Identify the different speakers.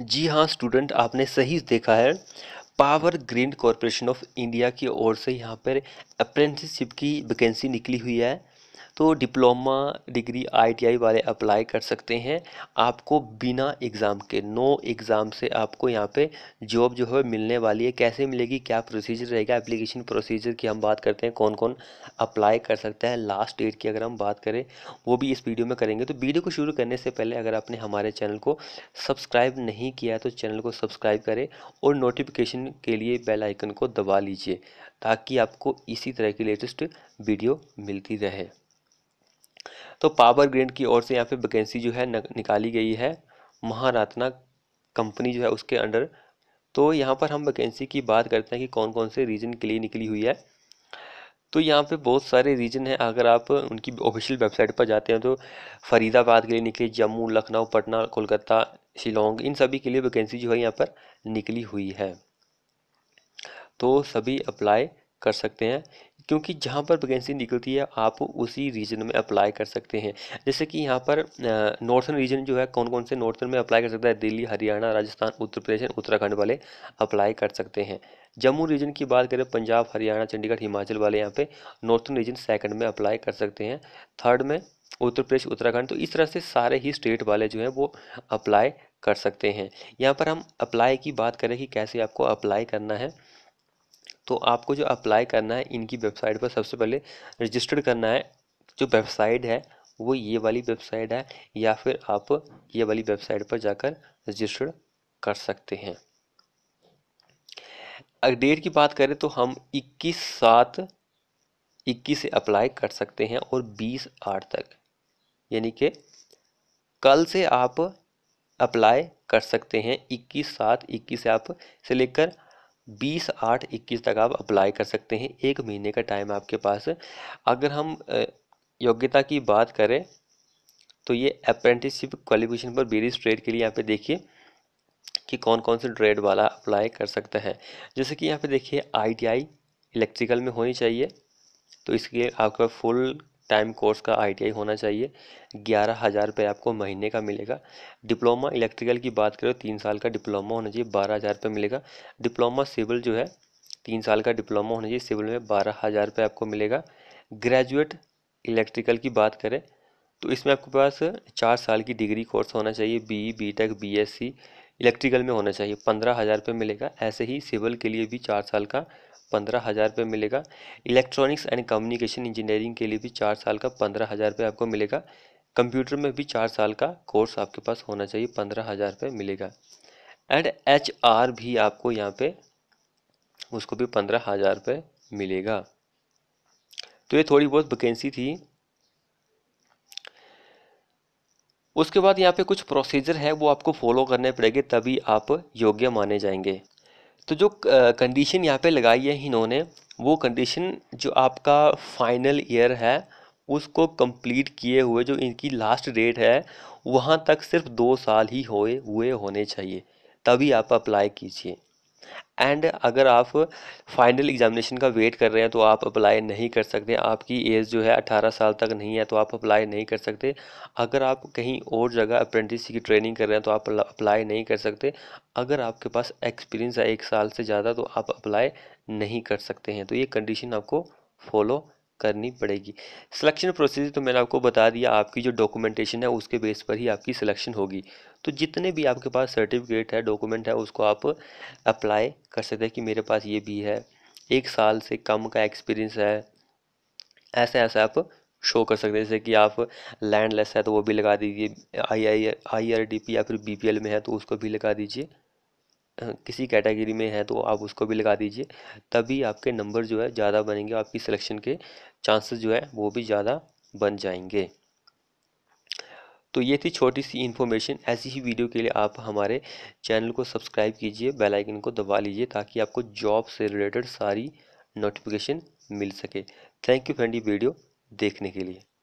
Speaker 1: जी हाँ स्टूडेंट आपने सही देखा है Power Grid Corporation of India की ओर से यहाँ पर अप्रेंटिसशिप की वैकेंसी निकली हुई है तो डिप्लोमा डिग्री आईटीआई वाले अप्लाई कर सकते हैं आपको बिना एग्ज़ाम के नो एग्ज़ाम से आपको यहाँ पे जॉब जो है मिलने वाली है कैसे मिलेगी क्या प्रोसीजर रहेगा एप्लीकेशन प्रोसीजर की हम बात करते हैं कौन कौन अप्लाई कर सकता है लास्ट डेट की अगर हम बात करें वो भी इस वीडियो में करेंगे तो वीडियो को शुरू करने से पहले अगर आपने हमारे चैनल को सब्सक्राइब नहीं किया तो चैनल को सब्सक्राइब करें और नोटिफिकेशन के लिए बेल आइकन को दबा लीजिए ताकि आपको इसी तरह की लेटेस्ट वीडियो मिलती रहे तो पावर ग्रिड की ओर से यहाँ पे वैकेंसी जो है निकाली गई है महारत्ना कंपनी जो है उसके अंडर तो यहाँ पर हम वैकेंसी की बात करते हैं कि कौन कौन से रीजन के लिए निकली हुई है तो यहाँ पे बहुत सारे रीजन हैं अगर आप उनकी ऑफिशियल वेबसाइट पर जाते हैं तो फरीदाबाद के लिए निकली जम्मू लखनऊ पटना कोलकाता शिलोंग इन सभी के लिए वैकेंसी जो है यहाँ पर निकली हुई है तो सभी अप्लाई कर सकते हैं क्योंकि जहाँ पर वैकेंसी निकलती है आप उसी रीजन में अप्लाई कर सकते हैं जैसे कि यहाँ पर नॉर्थन रीजन जो है कौन कौन से नॉर्थन में अप्लाई कर सकता है दिल्ली हरियाणा राजस्थान उत्तर प्रदेश उत्तराखंड वाले अप्लाई कर सकते हैं जम्मू रीजन की बात करें पंजाब हरियाणा चंडीगढ़ हिमाचल वाले यहाँ पे नॉर्थन रीजन सेकंड में अप्लाई कर सकते हैं थर्ड में उत्तर प्रदेश उत्तराखंड तो इस तरह से सारे ही स्टेट वाले जो हैं वो अप्लाई कर सकते हैं यहाँ पर हम अप्लाई की बात करें कि कैसे आपको अप्लाई करना है तो आपको जो अप्लाई करना है इनकी वेबसाइट पर सबसे पहले रजिस्टर्ड करना है जो वेबसाइट है वो ये वाली वेबसाइट है या फिर आप ये वाली वेबसाइट पर जाकर रजिस्टर कर सकते हैं डेट की बात करें तो हम 21 सात 21 से अप्लाई कर सकते हैं और 20 आठ तक यानी कि कल से आप अप्लाई कर सकते हैं 21 सात 21 से आप से लेकर बीस आठ इक्कीस तक आप अप्लाई कर सकते हैं एक महीने का टाइम आपके पास अगर हम योग्यता की बात करें तो ये अप्रेंटिसशिप क्वालिफिकेशन पर बेरिस ट्रेड के लिए यहाँ पे देखिए कि कौन कौन से ट्रेड वाला अप्लाई कर सकता है जैसे कि यहाँ पे देखिए आईटीआई इलेक्ट्रिकल में होनी चाहिए तो इसके लिए आपके फुल टाइम कोर्स का आई होना चाहिए ग्यारह हज़ार रुपये आपको महीने का मिलेगा डिप्लोमा इलेक्ट्रिकल की बात करें तो तीन साल का डिप्लोमा होना चाहिए बारह हज़ार रुपये मिलेगा डिप्लोमा सिविल जो है तीन साल का डिप्लोमा होना चाहिए सिविल में बारह हज़ार रुपये आपको मिलेगा ग्रेजुएट इलेक्ट्रिकल की बात करें तो इसमें आपके पास चार साल की डिग्री कोर्स होना चाहिए B B Tech B S C electrical में होना चाहिए पंद्रह हज़ार रुपये मिलेगा ऐसे ही सिविल के लिए भी चार साल का पंद्रह हज़ार रुपये मिलेगा इलेक्ट्रॉनिक्स एंड कम्युनिकेशन इंजीनियरिंग के लिए भी चार साल का पंद्रह हज़ार रुपये आपको मिलेगा कंप्यूटर में भी चार साल का कोर्स आपके पास होना चाहिए पंद्रह हज़ार रुपये मिलेगा एंड एच आर भी आपको यहाँ पे उसको भी पंद्रह हज़ार रुपये मिलेगा तो ये थोड़ी बहुत वैकेंसी थी उसके बाद यहाँ पे कुछ प्रोसीजर है वो आपको फॉलो करने पड़ेंगे तभी आप योग्य माने जाएंगे तो जो कंडीशन यहाँ पे लगाई है इन्होंने वो कंडीशन जो आपका फाइनल ईयर है उसको कंप्लीट किए हुए जो इनकी लास्ट डेट है वहाँ तक सिर्फ दो साल ही होए हुए होने चाहिए तभी आप अप्लाई कीजिए एंड अगर आप फाइनल एग्जामिनेशन का वेट कर रहे हैं तो आप अप्लाई नहीं कर सकते आपकी एज जो है 18 साल तक नहीं है तो आप अप्लाई नहीं कर सकते अगर आप कहीं और जगह अप्रेंटिस की ट्रेनिंग कर रहे हैं तो आप अप्लाई नहीं कर सकते अगर आपके पास एक्सपीरियंस है एक साल से ज़्यादा तो आप अप्लाई नहीं कर सकते हैं तो ये कंडीशन आपको फॉलो करनी पड़ेगी सिलेक्शन प्रोसीजर तो मैंने आपको बता दिया आपकी जो डॉक्यूमेंटेशन है उसके बेस पर ही आपकी सिलेक्शन होगी तो जितने भी आपके पास सर्टिफिकेट है डॉक्यूमेंट है उसको आप अप्लाई कर सकते हैं कि मेरे पास ये भी है एक साल से कम का एक्सपीरियंस है ऐसे ऐसे आप शो कर सकते हैं जैसे कि आप लैंडलेस है तो वो भी लगा दीजिए I I I R D P या फिर बी पी एल में है तो उसको भी लगा दीजिए किसी कैटेगरी में है तो आप उसको भी लगा दीजिए तभी आपके नंबर जो है ज़्यादा बनेंगे आपकी सिलेक्शन के चांसेस जो है वो भी ज़्यादा बन जाएंगे तो ये थी छोटी सी इन्फॉर्मेशन ऐसी ही वीडियो के लिए आप हमारे चैनल को सब्सक्राइब कीजिए बेल आइकन को दबा लीजिए ताकि आपको जॉब से रिलेटेड सारी नोटिफिकेशन मिल सके थैंक यू फ्रेंडी वीडियो देखने के लिए